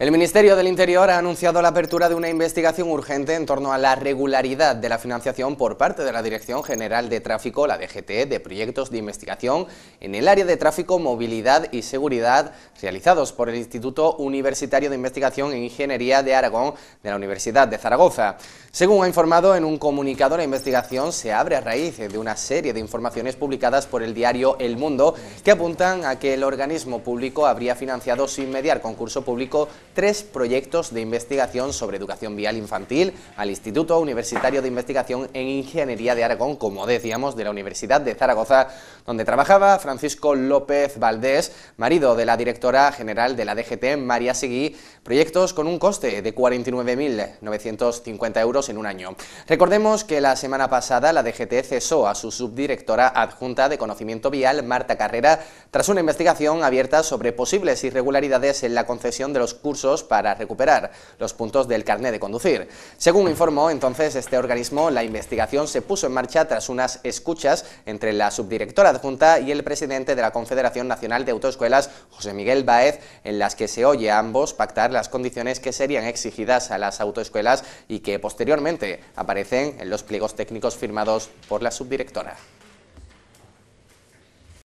El Ministerio del Interior ha anunciado la apertura de una investigación urgente en torno a la regularidad de la financiación por parte de la Dirección General de Tráfico, la DGT, de proyectos de investigación en el área de tráfico, movilidad y seguridad realizados por el Instituto Universitario de Investigación e Ingeniería de Aragón de la Universidad de Zaragoza. Según ha informado en un comunicado, la investigación se abre a raíz de una serie de informaciones publicadas por el diario El Mundo que apuntan a que el organismo público habría financiado sin mediar concurso público tres proyectos de investigación sobre educación vial infantil al Instituto Universitario de Investigación en Ingeniería de Aragón, como decíamos, de la Universidad de Zaragoza, donde trabajaba Francisco López Valdés, marido de la directora general de la DGT, María Seguí, proyectos con un coste de 49.950 euros en un año. Recordemos que la semana pasada la DGT cesó a su subdirectora adjunta de Conocimiento Vial, Marta Carrera, tras una investigación abierta sobre posibles irregularidades en la concesión de los cursos para recuperar los puntos del carnet de conducir. Según informó entonces este organismo, la investigación se puso en marcha tras unas escuchas entre la subdirectora adjunta y el presidente de la Confederación Nacional de Autoescuelas, José Miguel Baez, en las que se oye a ambos pactar las condiciones que serían exigidas a las autoescuelas y que posteriormente aparecen en los pliegos técnicos firmados por la subdirectora.